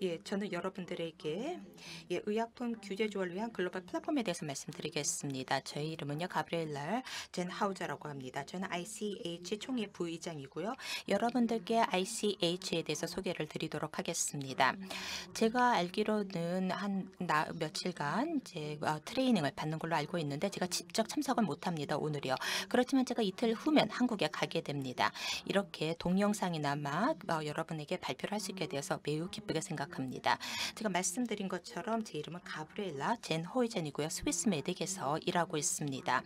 예, 저는 여러분들에게 예, 의약품 규제 조화를 위한 글로벌 플랫폼에 대해서 말씀드리겠습니다. 제 이름은요 가브리엘젠 하우자라고 합니다. 저는 ICH 총회 부의장이고요. 여러분들께 ICH에 대해서 소개를 드리도록 하겠습니다. 제가 알기로는 한 나, 며칠간 이제 어, 트레이닝을 받는 걸로 알고 있는데 제가 직접 참석은 못합니다 오늘이요. 그렇지만 제가 이틀 후면 한국에 가게 됩니다. 이렇게 동영상이나마 어, 여러분에게 발표를 할 수 있게 되어서 매우 기쁘게 생각합니다. 제가 말씀드린 것처럼 제 이름은 가브리엘라 젠 호이젠이고요. 스위스 메딕에서 일하고 있습니다.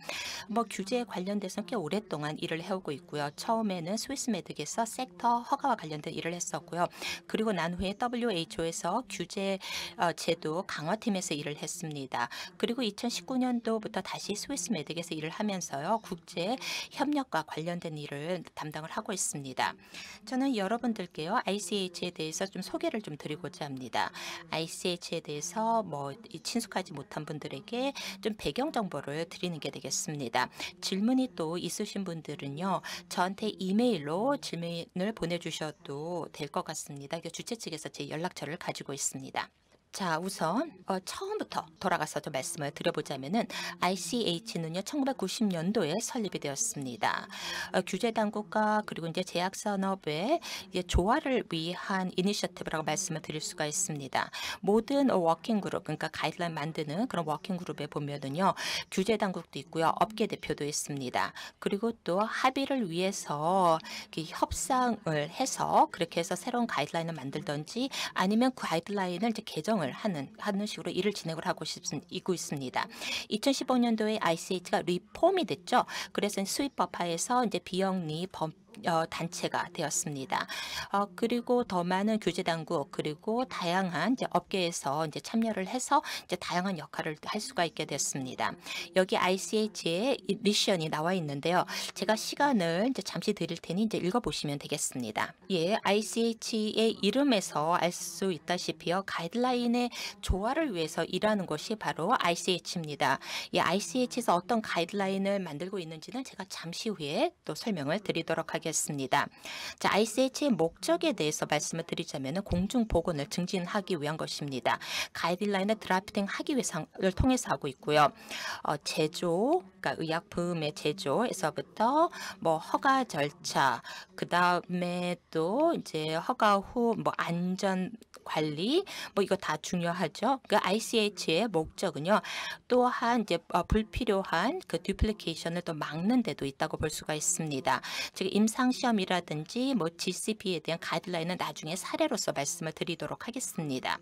뭐 규제에 관련돼서 꽤 오랫동안 일을 해오고 있고요. 처음에는 스위스 메딕에서 섹터 허가와 관련된 일을 했었고요. 그리고 난 후에 WHO에서 규제 어, 제도 강화팀에서 일을 했습니다. 그리고 2019년도부터 다시 스위스 메딕에서 일을 하면서요. 국제 협력과 관련된 일을 담당을 하고 있습니다. 저는 여러분들께요. ICH에 대해서 좀 소개를 좀 드리고 말드리고자 합니다. ICH에 대해서 뭐 친숙하지 못한 분들에게 좀 배경 정보를 드리는 게 되겠습니다. 질문이 또 있으신 분들은요. 저한테 이메일로 질문을 보내주셔도 될 것 같습니다. 주최 측에서 제 연락처를 가지고 있습니다. 자, 우선 어, 처음부터 돌아가서 좀 말씀을 드려보자면은 ICH는요 1990년도에 설립이 되었습니다. 어, 규제 당국과 그리고 이제 제약 산업의 이제 조화를 위한 이니셔티브라고 말씀을 드릴 수가 있습니다. 모든 워킹 그룹 그러니까 가이드라인 만드는 그런 워킹 그룹에 보면은요 규제 당국도 있고요 업계 대표도 있습니다. 그리고 또 합의를 위해서 협상을 해서 그렇게 해서 새로운 가이드라인을 만들던지 아니면 그 가이드라인을 이제 개정 활용을 하는 하는 식으로 일을 진행을 하고 있고 있습니다. 2015년도에 ICH가 리폼이 됐죠. 그래서 수입법화에서 이제 비영리 범 어, 단체가 되었습니다. 어, 그리고 더 많은 규제 당국 그리고 다양한 이제 업계에서 이제 참여를 해서 이제 다양한 역할을 할 수가 있게 됐습니다. 여기 ICH의 미션이 나와 있는데요. 제가 시간을 이제 잠시 드릴 테니 이제 읽어보시면 되겠습니다. 예, ICH의 이름에서 알 수 있다시피요. 가이드라인의 조화를 위해서 일하는 것이 바로 ICH입니다. 이 ICH에서 어떤 가이드라인을 만들고 있는지는 제가 잠시 후에 또 설명을 드리도록 하겠습니다. 하겠습니다. 자, ICH의 목적에 대해서 말씀을 드리자면 공중 보건을 증진하기 위한 것입니다. 가이드라인을 드라프팅하기 위해서를 통해서 하고 있고요. 어, 제조, 그러니까 의약품의 제조에서부터 뭐 허가 절차, 그 다음에 또 이제 허가 후 뭐 안전 관리 뭐 이거 다 중요하죠. 그 ICH의 목적은요. 또한 이제 어, 불필요한 그 듀플리케이션을 또 막는 데도 있다고 볼 수가 있습니다. 즉 임상시험이라든지 뭐 GCP에 대한 가이드라인은 나중에 사례로서 말씀을 드리도록 하겠습니다.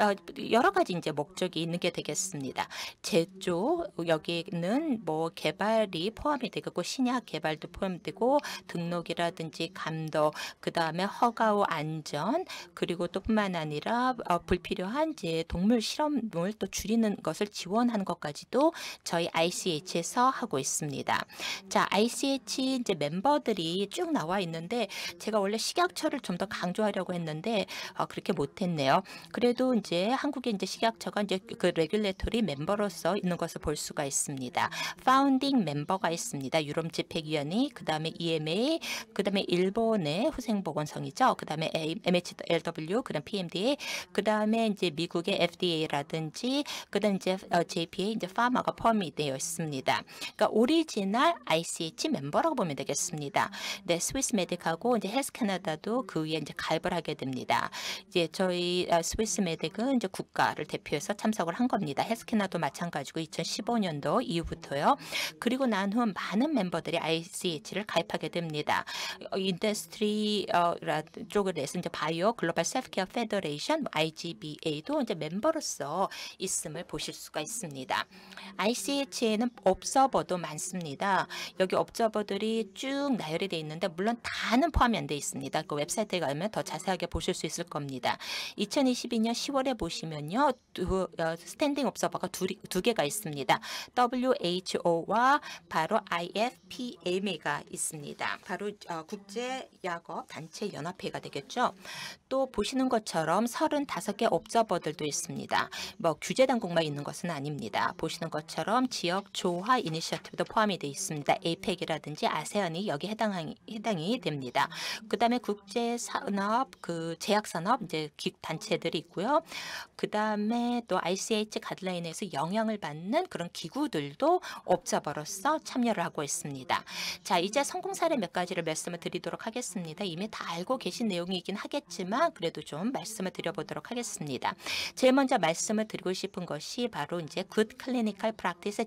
어, 여러 가지 이제 목적이 있는 게 되겠습니다. 제조 여기는 뭐 개발이 포함이 되고 신약 개발도 포함되고 등록이라든지 감독 그 다음에 허가 후 안전 그리고 또 뿐만 아니라 어, 불필요한 이제 동물 실험을 또 줄이는 것을 지원하는 것까지도 저희 ICH에서 하고 있습니다. 자 ICH 이제 멤버들이 방법이 쭉 나와 있는데 제가 원래 식약처를 좀 더 강조하려고 했는데 어, 그렇게 못했네요. 그래도 이제 한국의 이제 식약처가 이제 그 레귤레토리 멤버로서 있는 것을 볼 수가 있습니다. 파운딩 멤버가 있습니다. 유럽 집행위원회, 그 다음에 EMA, 그 다음에 일본의 후생보건성이죠. 그 다음에 MHLW, 그 다음 PMDA, 그 다음에 이제 미국의 FDA라든지, 그 다음 이제 어, JPA, 이제 파마가 포함이 되어 있습니다. 그러니까 오리지널 ICH 멤버라고 보면 되겠습니다. 네, 스위스 메딕하고 이제 헬스 캐나다도 그 위에 이제 가입을 하게 됩니다. 이제 저희 아, 스위스 메딕은 이제 국가를 대표해서 참석을 한 겁니다. 헬스 캐나도 마찬가지고 2015년도 이후부터요. 그리고 난 후 많은 멤버들이 ICH를 가입하게 됩니다. 어, 인더스트리 어, 쪽을 내서 이제 바이오 글로벌 셀프케어 페더레이션 IGBA도 뭐 이제 멤버로서 있음을 보실 수가 있습니다. ICH에는 업서버도 많습니다. 여기 업서버들이 쭉 나열이 돼 있는데 물론 다는 포함이 안돼 있습니다. 그 웹사이트에 가면 더 자세하게 보실 수 있을 겁니다. 2022년 10월에 보시면요. 두, 어, 스탠딩 옵서버가 두, 두 개가 있습니다. WHO와 바로 IFPMA가 있습니다. 바로 어, 국제 약업 단체 연합회가 되겠죠. 또 보시는 것처럼 35개 옵저버들도 있습니다. 뭐 규제 당국만 있는 것은 아닙니다. 보시는 것처럼 지역 조화 이니셔티브도 포함이 되어 있습니다. APEC이라든지 아세안이 여기 해당 해당이 됩니다. 그다음에 국제 산업 그 제약 산업 이제 단체들이 있고요. 그다음에 또 ICH 가드라인에서 영향을 받는 그런 기구들도 업자버로서 참여를 하고 있습니다. 자, 이제 성공 사례 몇 가지를 말씀을 드리도록 하겠습니다. 이미 다 알고 계신 내용이긴 하겠지만 그래도 좀 말씀을 드려보도록 하겠습니다. 제일 먼저 말씀을 드리고 싶은 것이 바로 이제 Good c l i n i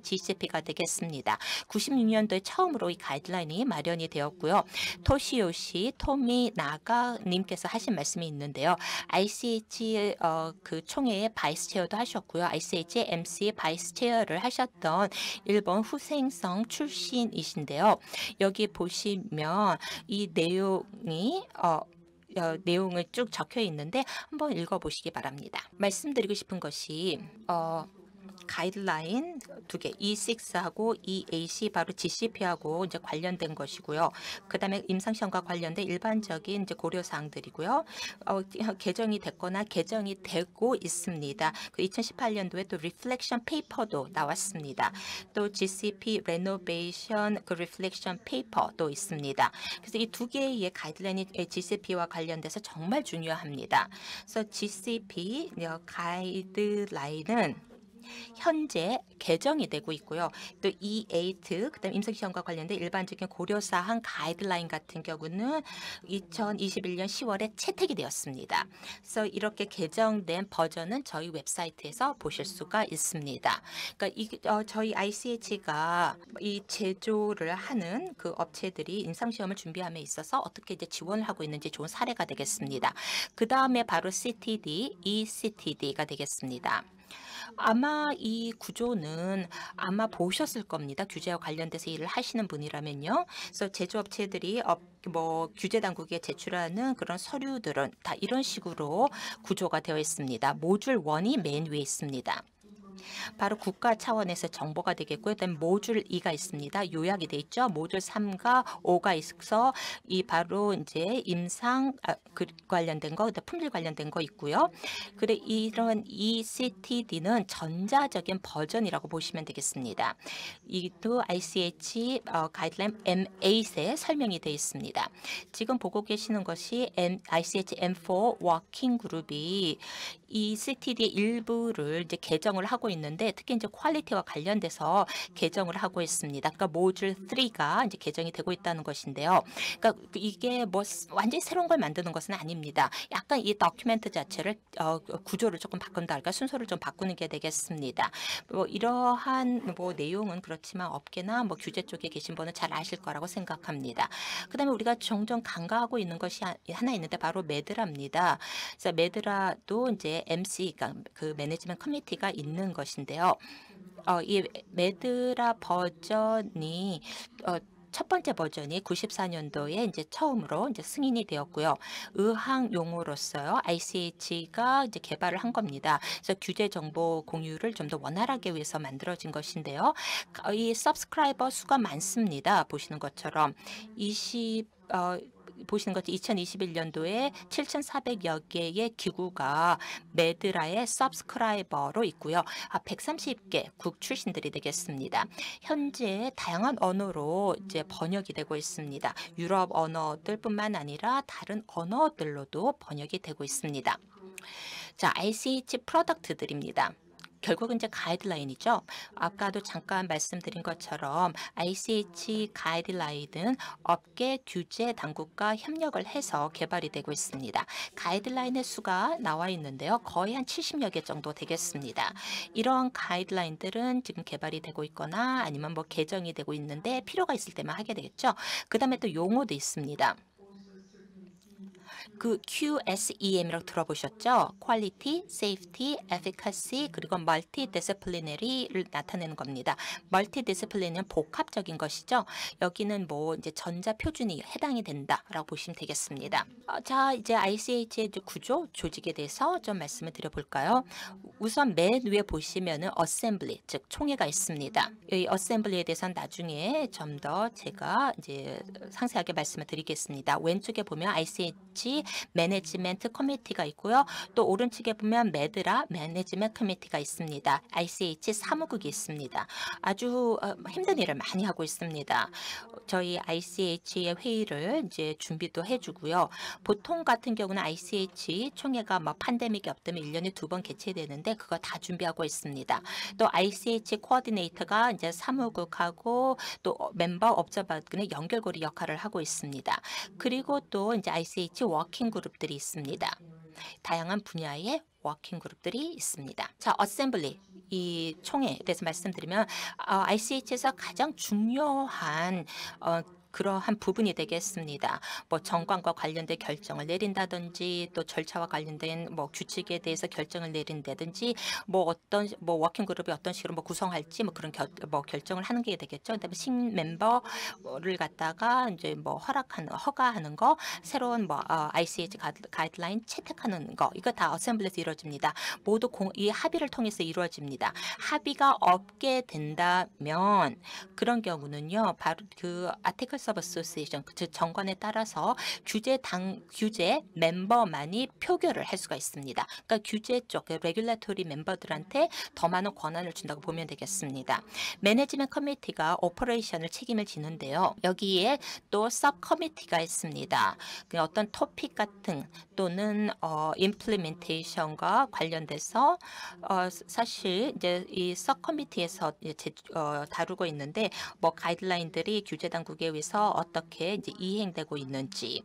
GCP가 되겠습니다. 96년도에 처음으로 이 가이드라인이 마련이 되었고요. 있는데요. 토시요시 토미나가님께서 하신 말씀이 있는데요. ICH 어, 그 총회의 바이스 체어도 하셨고요. ICH MC 바이스 체어를 하셨던 일본 후생성 출신이신데요. 여기 보시면 이 내용이 어, 어, 내용을 쭉 적혀 있는데 한번 읽어보시기 바랍니다. 말씀드리고 싶은 것이 어, 가이드라인 두 개, E6하고 EAC 바로 GCP하고 이제 관련된 것이고요. 그다음에 임상시험과 관련된 일반적인 이제 고려 사항들이고요. 어, 개정이 됐거나 개정이 되고 있습니다. 그 2018년도에 또 리플렉션 페이퍼도 나왔습니다. 또 GCP 레노베이션 그 리플렉션 페이퍼도 있습니다. 그래서 이 두 개의 가이드라인이 예, GCP와 관련돼서 정말 중요합니다. 그래서 GCP 어, 가이드라인은 현재 개정이 되고 있고요. 또 E8, 그다음 임상시험과 관련된 일반적인 고려사항 가이드라인 같은 경우는 2021년 10월에 채택이 되었습니다. 그래서 이렇게 개정된 버전은 저희 웹사이트에서 보실 수가 있습니다. 그러니까 이, 어, 저희 ICH가 이 제조를 하는 그 업체들이 임상시험을 준비함에 있어서 어떻게 이제 지원을 하고 있는지 좋은 사례가 되겠습니다. 그 다음에 바로 CTD, ECTD가 되겠습니다. 아마 이 구조는 아마 보셨을 겁니다. 규제와 관련돼서 일을 하시는 분이라면요. 그래서 제조업체들이 업, 뭐 규제 당국에 제출하는 그런 서류들은 다 이런 식으로 구조가 되어 있습니다. 모듈 원이맨 위에 있습니다. 바로 국가 차원에서 정보가 되겠고요. 그다음 모듈 2가 있습니다. 요약이 돼 있죠. 모듈 3과 5가 있어서 이 바로 이제 임상 아, 그 관련된 거, 그다음 품질 관련된 거 있고요. 그래 이런 ECTD는 전자적인 버전이라고 보시면 되겠습니다. 이도 ICH 어, 가이드라인 M8에 설명이 되 있습니다. 지금 보고 계시는 것이 M, ICH M4 워킹 그룹이 ECTD의 일부를 이제 개정을 하고 하고 있는데 특히 이제 퀄리티와 관련돼서 개정을 하고 있습니다. 그러니까 모듈 3가 이제 개정이 되고 있다는 것인데요. 그러니까 그 이게 뭐 완전히 새로운 걸 만드는 것은 아닙니다. 약간 이 다큐멘트 자체를 어, 구조를 조금 바꾼다 할까 그러니까 순서를 좀 바꾸는 게 되겠습니다. 뭐 이러한 뭐 내용은 그렇지만 업계나 뭐 규제 쪽에 계신 분은 잘 아실 거라고 생각합니다. 그다음에 우리가 종종 간과하고 있는 것이 하나 있는데 바로 메드라입니다. 그래서 메드라도 이제 MC 그러니까 그 매니지먼트 커뮤니티가 있는 것인데요. 어, 이 메드라 버전이 어, 첫 번째 버전이 94년도에 이제 처음으로 이제 승인이 되었고요. 의학 용어로서요. ICH가 이제 개발을 한 겁니다. 그래서 규제 정보 공유를 좀 더 원활하게 위해서 만들어진 것인데요. 어, 이 서브스크라이버 수가 많습니다. 보시는 것처럼 20 어, 보시는 것처럼 2021년도에 7,400여 개의 기구가 메드라의 서브스크라이버로 있고요. 아, 130개 국 출신들이 되겠습니다. 현재 다양한 언어로 이제 번역이 되고 있습니다. 유럽 언어들뿐만 아니라 다른 언어들로도 번역이 되고 있습니다. 자, ICH 프로덕트들입니다. 결국은 이제 가이드라인이죠. 아까도 잠깐 말씀드린 것처럼 ICH 가이드라인은 업계 규제 당국과 협력을 해서 개발이 되고 있습니다. 가이드라인의 수가 나와 있는데요. 거의 한 70여 개 정도 되겠습니다. 이런 가이드라인들은 지금 개발이 되고 있거나 아니면 뭐 개정이 되고 있는데 필요가 있을 때만 하게 되겠죠. 그 다음에 또 용어도 있습니다. 그 QSEM이라고 들어보셨죠? Quality, Safety, Efficacy 그리고 Multidisciplinary를 나타내는 겁니다. Multidisciplinary는 복합적인 것이죠. 여기는 뭐 이제 전자 표준이 해당이 된다라고 보시면 되겠습니다. 어, 자 이제 ICH의 구조 조직에 대해서 좀 말씀을 드려볼까요? 우선 맨 위에 보시면은 어셈블리 즉 총회가 있습니다. 이 어셈블리에 대해서는 나중에 좀 더 제가 이제 상세하게 말씀을 드리겠습니다. 왼쪽에 보면 ICH 매니지먼트 커뮤니티가 있고요. 또 오른쪽에 보면 메드라 매니지먼트 커뮤니티가 있습니다. ICH 사무국이 있습니다. 아주 어, 힘든 일을 많이 하고 있습니다. 저희 ICH의 회의를 이제 준비도 해주고요. 보통 같은 경우는 ICH 총회가 막 뭐 판데믹이 없다면 1년에 두 번 개최되는데 그거 다 준비하고 있습니다. 또 ICH 코어디네이터가 이제 사무국하고 또 어, 멤버 업자바근의 연결고리 역할을 하고 있습니다. 그리고 또 이제 ICH 워 워킹 그룹들이 있습니다. 다양한 분야의 워킹 그룹들이 있습니다. 자, 어셈블리 이 총회에 대해서 말씀드리면 어, ICH에서 가장 중요한 어, 그러한 부분이 되겠습니다. 뭐 정관과 관련된 결정을 내린다든지 또 절차와 관련된 뭐 규칙에 대해서 결정을 내린다든지 뭐 어떤 뭐 워킹 그룹이 어떤 식으로 뭐 구성할지 뭐 그런 결, 뭐 결정을 하는 게 되겠죠. 그다음에 신멤버를 갖다가 이제 뭐 허락하는 허가하는 거 새로운 뭐 어, ICH 가이드라인 채택하는 거 이거 다 어셈블리에서 이루어집니다. 모두 공, 이 합의를 통해서 이루어집니다. 합의가 없게 된다면 그런 경우는요. 바로 그 아티클 Trust of Association 그 즉 정관에 따라서 규제 당 규제 멤버만이 표결을 할 수가 있습니다. 그러니까 규제 쪽 레귤레토리 멤버들한테 더 많은 권한을 준다고 보면 되겠습니다. 매니지먼트 커미티가 오퍼레이션을 책임을 지는데요. 여기에 또 서브 커미티가 있습니다. 그 어떤 토픽 같은 또는 어 임플리멘테이션과 관련돼서 어 사실 이제 이 서브 커미티에서 어, 다루고 있는데 뭐 가이드라인들이 규제 당국에 의해서 통해서 어떻게 이제 이행되고 있는지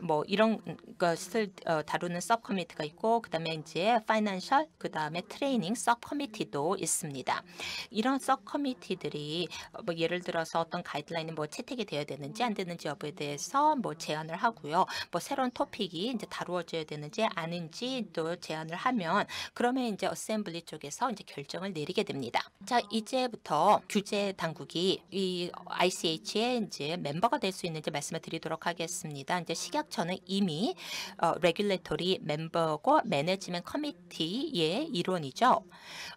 뭐 이런 것을 어, 다루는 서 커미티가 있고 그다음에 이제 파이낸셜 그다음에 트레이닝 서 커미티도 있습니다. 이런 서 커미티들이 뭐 예를 들어서 어떤 가이드라인이 뭐 채택이 되어야 되는지 안 되는지 여부에 대해서 뭐 제안을 하고요. 뭐 새로운 토픽이 이제 다루어져야 되는지 아닌지 또 제안을 하면 그러면 이제 어셈블리 쪽에서 이제 결정을 내리게 됩니다. 자 이제부터 규제 당국이 이 ICH의 이제 멤버가 될 수 있는지 말씀을 드리도록 하겠습니다. 이제 식약처는 이미 어, 레귤레토리 멤버고 매니지먼 커미티의 일원이죠.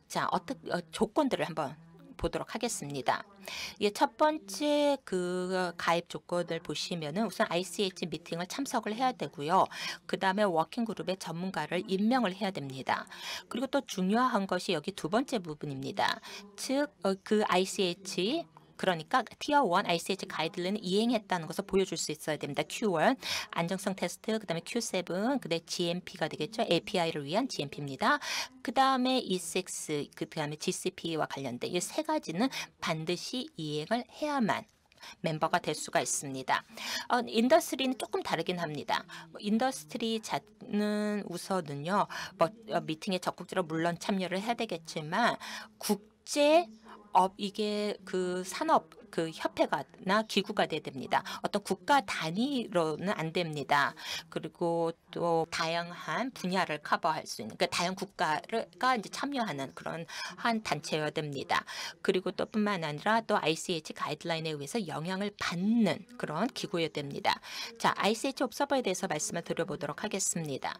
자, 어떻게 어, 조건들을 한번 보도록 하겠습니다. 예, 첫 번째 그 가입 조건을 보시면은 우선 ICH 미팅을 참석을 해야 되고요. 그 다음에 워킹 그룹의 전문가를 임명을 해야 됩니다. 그리고 또 중요한 것이 여기 두 번째 부분입니다. 즉그 어, ICH 그러니까 티어 1 RCH 가이드라인을 이행했다는 것을 보여줄 수 있어야 됩니다. Q1 안정성 테스트, 그다음에 Q7, 그다음에 GMP가 되겠죠. API를 위한 GMP입니다. 그다음에 E6, 그다음에 GCP와 관련된 이 세 가지는 반드시 이행을 해야만 멤버가 될 수가 있습니다. 어, 인더스트리는 조금 다르긴 합니다. 인더스트리 자는 우선은요, 뭐, 어, 미팅에 적극적으로 물론 참여를 해야 되겠지만 국제 업 이게 그 산업 그 협회가나 기구가 돼야 됩니다. 어떤 국가 단위로는 안 됩니다. 그리고 또 다양한 분야를 커버할 수 있는 그러니까 다양 국가가 이제 참여하는 그런 한 단체여야 됩니다. 그리고 또 뿐만 아니라 또 ICH 가이드라인에 의해서 영향을 받는 그런 기구여야 됩니다. 자, ICH 옵서버에 대해서 말씀을 드려보도록 하겠습니다.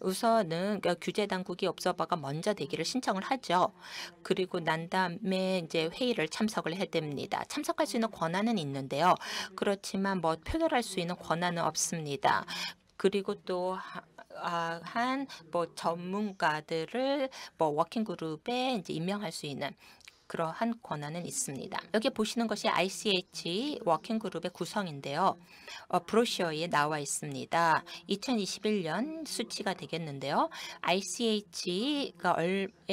우선은 그러니까 규제 당국이 없어봐가 먼저 대기를 신청을 하죠. 그리고 난 다음에 이제 회의를 참석을 해댑니다. 참석할 수 있는 권한은 있는데요. 그렇지만 뭐 표결할 수 있는 권한은 없습니다. 그리고 또 아, 한뭐 전문가들을 뭐 워킹 그룹에 이제 임명할 수 있는 그러한 권한은 있습니다. 여기 보시는 것이 ICH 워킹그룹의 구성인데요. 어, 브로셔에 나와 있습니다. 2021년 수치가 되겠는데요. ICH가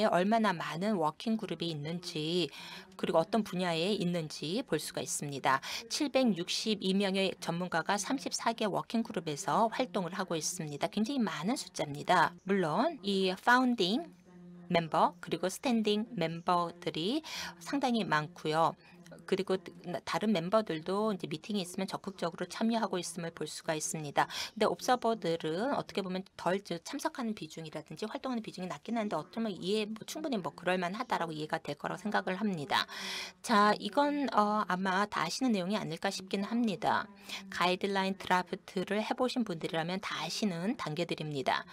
얼마나 많은 워킹그룹이 있는지 그리고 어떤 분야에 있는지 볼 수가 있습니다. 762명의 전문가가 34개 워킹그룹에서 활동을 하고 있습니다. 굉장히 많은 숫자입니다. 물론 이 파운딩 멤버 그리고 스탠딩 멤버들이 상당히 많고요. 그리고 다른 멤버들도 이제 미팅이 있으면 적극적으로 참여하고 있음을 볼 수가 있습니다. 근데 옵서버들은 어떻게 보면 덜 참석하는 비중이라든지 활동하는 비중이 낮긴 한데 어쩌면 이해 뭐 충분히 뭐 그럴 만하다라고 이해가 될 거라고 생각을 합니다. 자, 이건 어, 아마 다 아시는 내용이 아닐까 싶긴 합니다. 가이드라인 드라프트를 해보신 분들이라면 다 아시는 단계들입니다.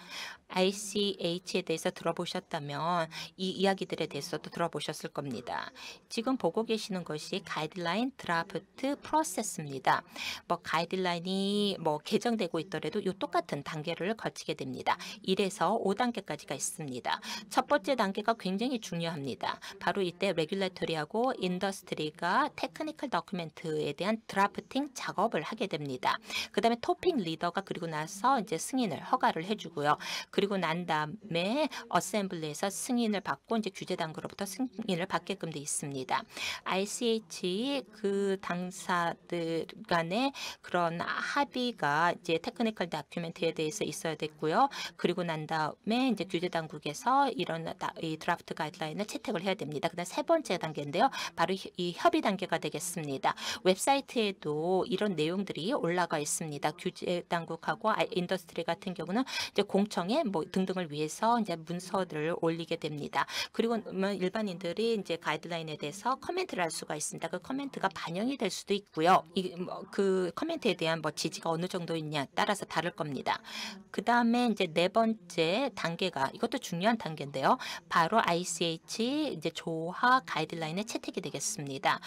ICH에 대해서 들어보셨다면 이 이야기들에 대해서도 들어보셨을 겁니다. 지금 보고 계시는 것이 가이드라인 드라프트 프로세스입니다. 뭐 가이드라인이 뭐 개정되고 있더라도 이 똑같은 단계를 거치게 됩니다. 1에서 5단계까지가 있습니다. 첫 번째 단계가 굉장히 중요합니다. 바로 이때 레귤레토리하고 인더스트리가 테크니컬 다큐멘트에 대한 드라프팅 작업을 하게 됩니다. 그 다음에 토핑 리더가 그리고 나서 이제 승인을 허가를 해주고요. 그리고 난 다음에 어셈블리에서 승인을 받고 이제 규제단계로부터 승인을 받게끔 돼 있습니다. ICH 같이 그 당사들 간의 그런 합의가 이제 테크니컬 다큐멘트에 대해서 있어야 됐고요. 그리고 난 다음에 이제 규제 당국에서 이런 이 드라프트 가이드라인을 채택을 해야 됩니다. 그다음 세 번째 단계인데요. 바로 이 협의 단계가 되겠습니다. 웹사이트에도 이런 내용들이 올라가 있습니다. 규제 당국하고 인더스트리 같은 경우는 이제 공청회 뭐 등등을 위해서 이제 문서들을 올리게 됩니다. 그리고 뭐 일반인들이 이제 가이드라인에 대해서 커멘트를 할 수가 있습니다. 있다. 그 커멘트가 반영이 될 수도 있고요. 이, 뭐, 그 커멘트에 대한 뭐 지지가 어느 정도있냐 따라서 다를 겁니다. 그 다음에 이제 네 번째 단계가 이것도 중요한 단계인데요. 바로 ICH 이제 조화 가이드라인의 채택이 되겠습니다.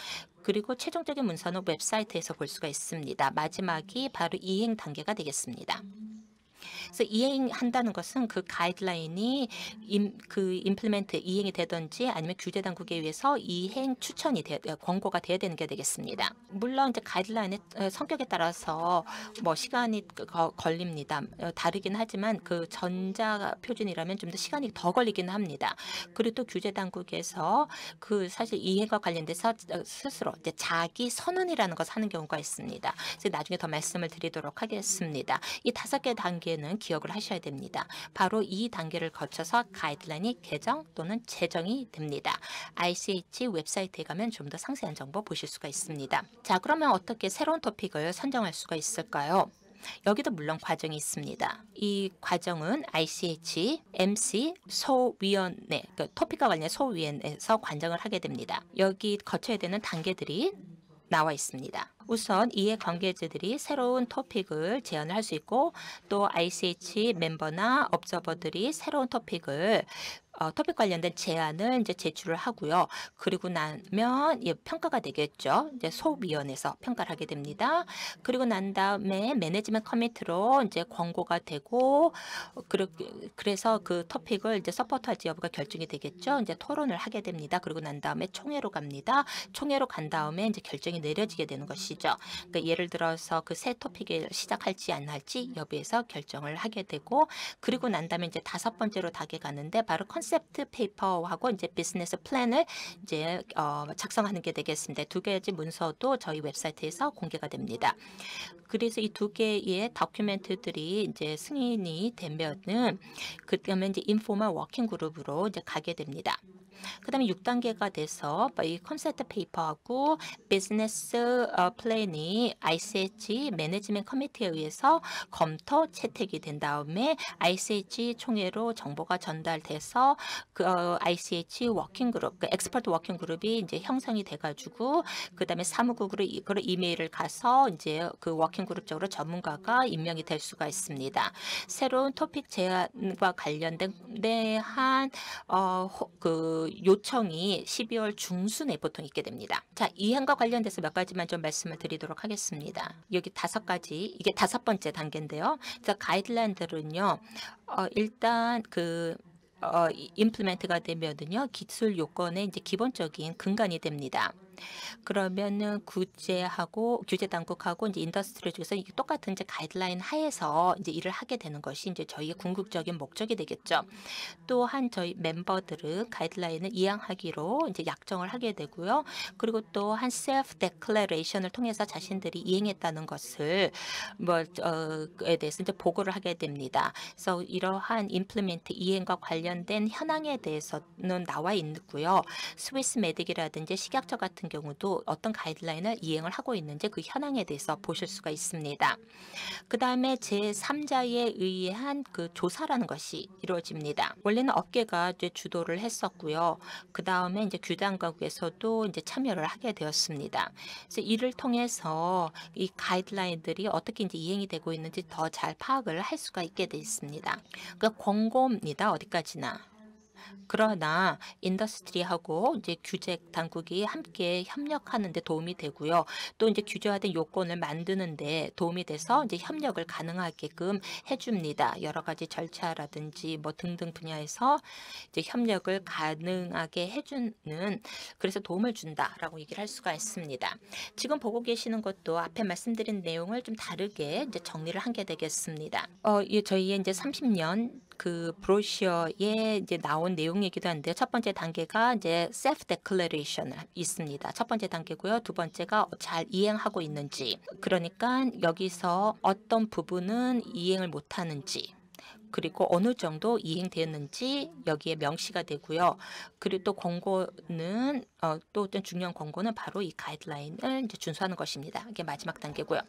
그리고 최종적인 문서는 웹사이트에서 볼 수가 있습니다. 마지막이 바로 이행 단계가 되겠습니다. 그래서 이행한다는 것은 그 가이드라인이 임, 그 임플멘트 이행이 되든지 아니면 규제 당국에 의해서 이행 추천이 되, 어, 권고가 되어야 되는 게 되겠습니다. 물론 이제 가이드라인의 어, 성격에 따라서 뭐 시간이 걸립니다. 어, 다르긴 하지만 그 전자 표준이라면 좀 더 시간이 더걸리기 합니다. 그리고 또 규제 당국에서 그 사실 이해가 관련돼서 스스로 이제 자기 선언이라는 것을 하는 경우가 있습니다. 그래서 나중에 더 말씀을 드리도록 하겠습니다. 이 다섯 개 단계는 기억을 하셔야 됩니다. 바로 이 단계를 거쳐서 가이드라인이 개정 또는 제정이 됩니다. ICH 웹사이트에 가면 좀 더 상세한 정보 보실 수가 있습니다. 자 그러면 어떻게 새로운 토픽을 선정할 수가 있을까요? 여기도 물론 과정이 있습니다. 이 과정은 ICH MC 소위원회, 그 토픽과 관련 소위원회에서 관정을 하게 됩니다. 여기 거쳐야 되는 단계들이 나와 있습니다. 우선 이해관계자들이 새로운 토픽을 제안을 할 수 있고 또 ICH 멤버나 업저버들이 새로운 토픽을 어, 토픽 관련된 제안을 이제 제출을 하고요. 그리고 나면 예, 평가가 되겠죠. 이제 소위원회에서 평가를 하게 됩니다. 그리고 난 다음에 매니지먼트 커미트로 이제 권고가 되고 그러, 그래서 그 토픽을 이제 서포트할지 여부가 결정이 되겠죠. 이제 토론을 하게 됩니다. 그리고 난 다음에 총회로 갑니다. 총회로 간 다음에 이제 결정이 내려지게 되는 것이죠. 주죠. 그러니까 예를 들어서 그 새 토픽을 시작할지 안 할지 여부에서 결정을 하게 되고 그리고 난 다음에 이제 다섯 번째로 다게 가는데 바로 컨셉트 페이퍼하고 이제 비즈니스 플랜을 이제 어, 작성하는 게 되겠습니다. 두 개의 문서도 저희 웹사이트에서 공개가 됩니다. 그래서 이 두 개의 다큐멘트들이 이제 승인이 되면은 그다음에 이제 인포멀 워킹 그룹으로 이제 가게 됩니다. 그 다음에 6단계가 돼서 뭐 이 콘셉트 페이퍼하고 비즈니스 어, 플랜이 ICH 매니지먼트 커미티에 의해서 검토 채택이 된 다음에 ICH 총회로 정보가 전달돼서 그 ICH 어, 워킹그룹, 그 엑스퍼트 워킹그룹이 이제 형성이 돼가지고 그 다음에 사무국으로 이 이메일을 가서 이제 그 워킹그룹적으로 전문가가 임명이 될 수가 있습니다. 새로운 토픽 제안과 관련된 네, 한 어, 그 요청이 12월 중순에 보통 있게 됩니다. 자, 이행과 관련돼서 몇 가지만 좀 말씀을 드리도록 하겠습니다. 여기 다섯 가지, 이게 다섯 번째 단계인데요. 그래서 가이드라인들은요, 어, 일단 그 어, 임플멘트가 되면은요, 기술 요건의 이제 기본적인 근간이 됩니다. 그러면은 구제하고 규제 당국하고 이제 인더스트리 쪽에서 똑같은 이제 가이드라인 하에서 이제 일을 하게 되는 것이 이제 저희의 궁극적인 목적이 되겠죠. 또한 저희 멤버들은 가이드라인을 이양하기로 이제 약정을 하게 되고요. 그리고 또 한 셀프 데클레레이션을 통해서 자신들이 이행했다는 것을 뭐에 어, 대해서 이제 보고를 하게 됩니다. 그래서 이러한 임플리멘트 이행과 관련된 현황에 대해서는 나와 있고요. 스위스 메딕이라든지 식약처 같은 같은 경우도 어떤 가이드라인을 이행을 하고 있는지 그 현황에 대해서 보실 수가 있습니다. 그 다음에 제3자에 의한 그 조사라는 것이 이루어집니다. 원래는 업계가 이제 주도를 했었고요. 그 다음에 이제 규단국에서도 이제 참여를 하게 되었습니다. 그래서 이를 통해서 이 가이드라인들이 어떻게 이제 이행이 되고 있는지 더 잘 파악을 할 수가 있게 되어 습니다 그러니까 권고입니다. 어디까지나. 그러나 인더스트리하고 이제 규제 당국이 함께 협력하는 데 도움이 되고요. 또 이제 규제화된 요건을 만드는 데 도움이 돼서 이제 협력을 가능하게끔 해줍니다. 여러 가지 절차라든지 뭐 등등 분야에서 이제 협력을 가능하게 해주는 그래서 도움을 준다라고 얘기를 할 수가 있습니다. 지금 보고 계시는 것도 앞에 말씀드린 내용을 좀 다르게 이제 정리를 한 게 되겠습니다. 어, 예, 저희의 이제 30년 그 브로셔에 이제 나온 내용이기도 한데요. 첫 번째 단계가 이제 self declaration 있습니다. 첫 번째 단계고요. 두 번째가 잘 이행하고 있는지. 그러니까 여기서 어떤 부분은 이행을 못 하는지 그리고 어느 정도 이행되었는지 여기에 명시가 되고요. 그리고 또 권고는 어, 또 어떤 중요한 권고는 바로 이 가이드라인을 이제 준수하는 것입니다. 이게 마지막 단계고요.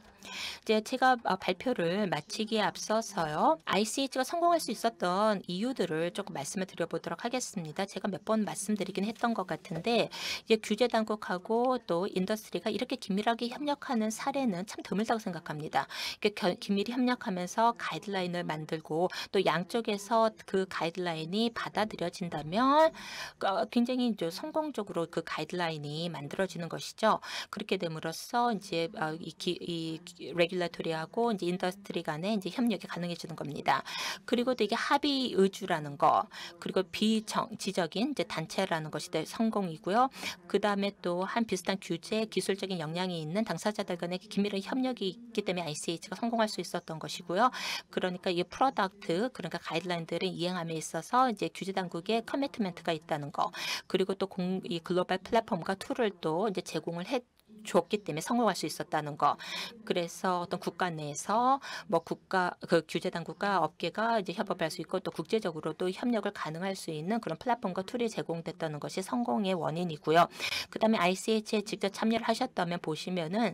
이제 제가 어, 발표를 마치기에 앞서서요. ICH가 성공할 수 있었던 이유들을 조금 말씀을 드려보도록 하겠습니다. 제가 몇 번 말씀드리긴 했던 것 같은데 이제 규제 당국하고 또 인더스트리가 이렇게 긴밀하게 협력하는 사례는 참 드물다고 생각합니다. 이렇게 긴밀히 협력하면서 가이드라인을 만들고 또 양쪽에서 그 가이드라인이 받아들여진다면 그, 어, 굉장히 이제 성공적으로 그 가이드라인이 만들어지는 것이죠. 그렇게 됨으로써 이제 어, 이, 레귤라토리하고 이제 인더스트리 간의 이제 협력이 가능해지는 겁니다. 그리고 되게 합의 의주라는 거, 그리고 비정지적인 이제 단체라는 것이 성공이고요. 그 다음에 또 한 비슷한 규제, 기술적인 역량이 있는 당사자들 간의 긴밀한 협력이 있기 때문에 ICH가 성공할 수 있었던 것이고요. 그러니까 이 프로덕트 그러니까 가이드라인들을 이행함에 있어서 이제 규제 당국의 커미트먼트가 있다는 거 그리고 또이 글로벌 플랫폼과 툴을 또 이제 제공을 해 줬기 때문에 성공할 수 있었다는 거. 그래서 어떤 국가 내에서 뭐 국가 그 규제 당국과 업계가 이제 협업할 수 있고 또 국제적으로도 협력을 가능할 수 있는 그런 플랫폼과 툴이 제공됐다는 것이 성공의 원인이고요. 그다음에 ICH에 직접 참여를 하셨다면 보시면은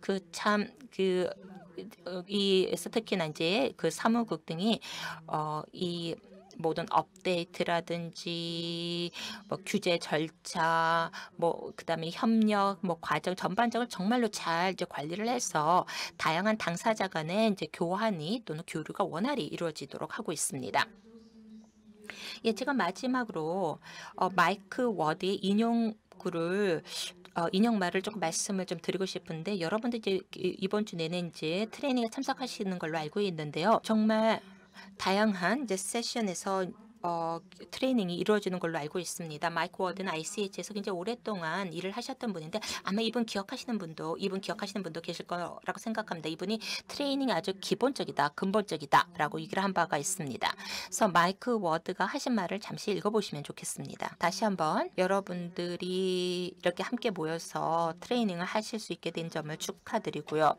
그 참그 그 어, 이 특히나 이제 그 사무국 등이 어이 모든 업데이트라든지 뭐 규제 절차 뭐 그다음에 협력 뭐 과정 전반적으로 정말로 잘 이제 관리를 해서 다양한 당사자 간의 이제 교환이 또는 교류가 원활히 이루어지도록 하고 있습니다. 예, 제가 마지막으로 어, 마이크 워드의 인용 글 어, 인형말을 조금 말씀을 좀 드리고 싶은데 여러분들 이제 이번 주 내내 이제 트레이닝에 참석하시는 걸로 알고 있는데요. 정말 다양한 이제 세션에서 어, 트레이닝이 이루어지는 걸로 알고 있습니다. 마이크 워든 ICH에서 굉장히 오랫동안 일을 하셨던 분인데 아마 이분 기억하시는 분도 이분 기억하시는 분도 계실 거라고 생각합니다. 이분이 트레이닝이 아주 기본적이다, 근본적이다라고 얘기를 한 바가 있습니다. 그래서 마이크 워드가 하신 말을 잠시 읽어보시면 좋겠습니다. 다시 한번 여러분들이 이렇게 함께 모여서 트레이닝을 하실 수 있게 된 점을 축하드리고요.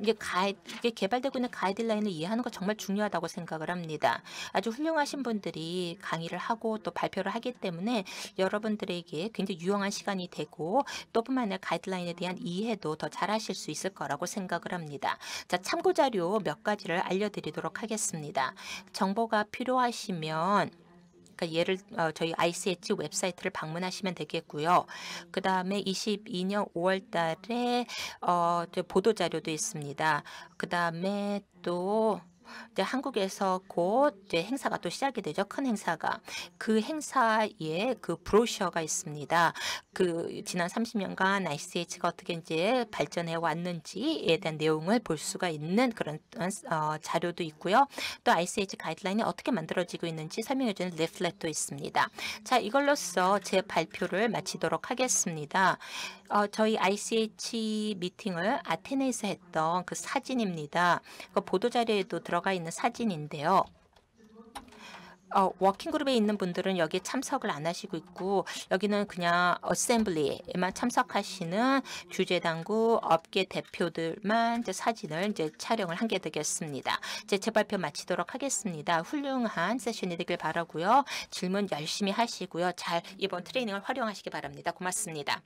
이게 가이 이게 개발되고 있는 가이드라인을 이해하는 거 정말 중요하다고 생각을 합니다. 아주 훌륭하신 분들이 강의를 하고 또 발표를 하기 때문에 여러분들에게 굉장히 유용한 시간이 되고 또뿐만 아니라 가이드라인에 대한 이해도 더 잘하실 수 있을 거라고 생각을 합니다. 자, 참고 자료 몇 가지를 알려드리도록 하겠습니다. 정보가 필요하시면 그러니까 얘를 어, 저희 ICH 웹사이트를 방문하시면 되겠고요. 그 다음에 22년 5월 달에 어, 보도자료도 있습니다. 그 다음에 또 이제 한국에서 곧 이제 행사가 또 시작이 되죠. 큰 행사가. 그 행사에 그 브로셔가 있습니다. 그 지난 30년간 ICH가 어떻게 이제 발전해 왔는지에 대한 내용을 볼 수가 있는 그런 어, 자료도 있고요. 또 ICH 가이드라인이 어떻게 만들어지고 있는지 설명해주는 리플렛도 있습니다. 자, 이걸로써 제 발표를 마치도록 하겠습니다. 어, 저희 ICH 미팅을 아테네에서 했던 그 사진입니다. 그 보도자료에도 들어가 있는 사진인데요. 어, 워킹그룹에 있는 분들은 여기에 참석을 안 하시고 있고 여기는 그냥 어셈블리에만 참석하시는 규제당국 업계 대표들만 이제 사진을 이제 촬영을 한 게 되겠습니다. 이제 재발표 마치도록 하겠습니다. 훌륭한 세션이 되길 바라고요. 질문 열심히 하시고요. 잘 이번 트레이닝을 활용하시기 바랍니다. 고맙습니다.